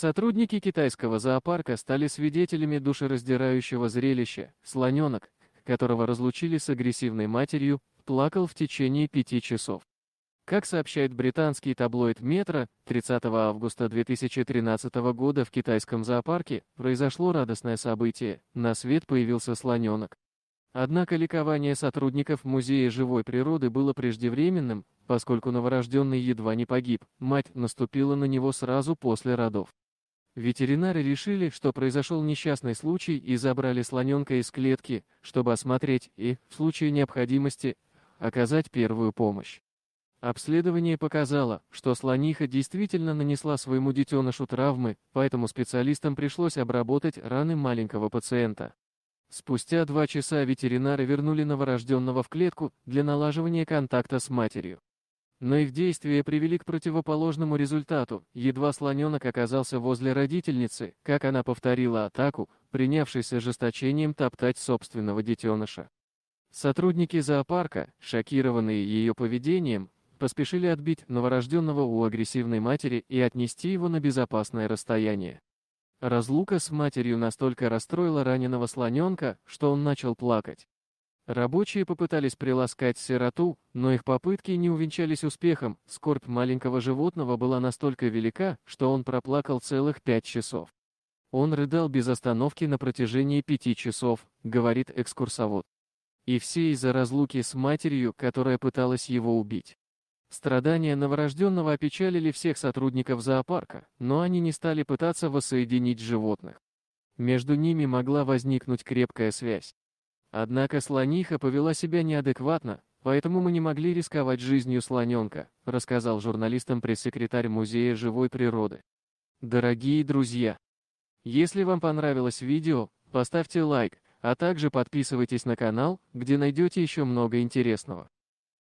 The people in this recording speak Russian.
Сотрудники китайского зоопарка стали свидетелями душераздирающего зрелища. Слоненок, которого разлучили с агрессивной матерью, плакал в течение пяти часов. Как сообщает британский таблоид «Метро», 30 августа 2013 года в китайском зоопарке произошло радостное событие, на свет появился слоненок. Однако ликование сотрудников Музея живой природы было преждевременным, поскольку новорожденный едва не погиб, мать наступила на него сразу после родов. Ветеринары решили, что произошел несчастный случай и забрали слоненка из клетки, чтобы осмотреть и, в случае необходимости, оказать первую помощь. Обследование показало, что слониха действительно нанесла своему детенышу травмы, поэтому специалистам пришлось обработать раны маленького пациента. Спустя два часа ветеринары вернули новорожденного в клетку для налаживания контакта с матерью. Но их действия привели к противоположному результату. Едва слоненок оказался возле родительницы, как она повторила атаку, принявшись с ожесточением топтать собственного детеныша. Сотрудники зоопарка, шокированные ее поведением, поспешили отбить новорожденного у агрессивной матери и отнести его на безопасное расстояние. Разлука с матерью настолько расстроила раненого слоненка, что он начал плакать. Рабочие попытались приласкать сироту, но их попытки не увенчались успехом, скорбь маленького животного была настолько велика, что он проплакал целых пять часов. Он рыдал без остановки на протяжении пяти часов, говорит экскурсовод. И все из-за разлуки с матерью, которая пыталась его убить. Страдания новорожденного опечалили всех сотрудников зоопарка, но они не стали пытаться воссоединить животных. Между ними могла возникнуть крепкая связь. Однако слониха повела себя неадекватно, поэтому мы не могли рисковать жизнью слоненка, рассказал журналистам пресс-секретарь Музея живой природы. Дорогие друзья, если вам понравилось видео, поставьте лайк, а также подписывайтесь на канал, где найдете еще много интересного.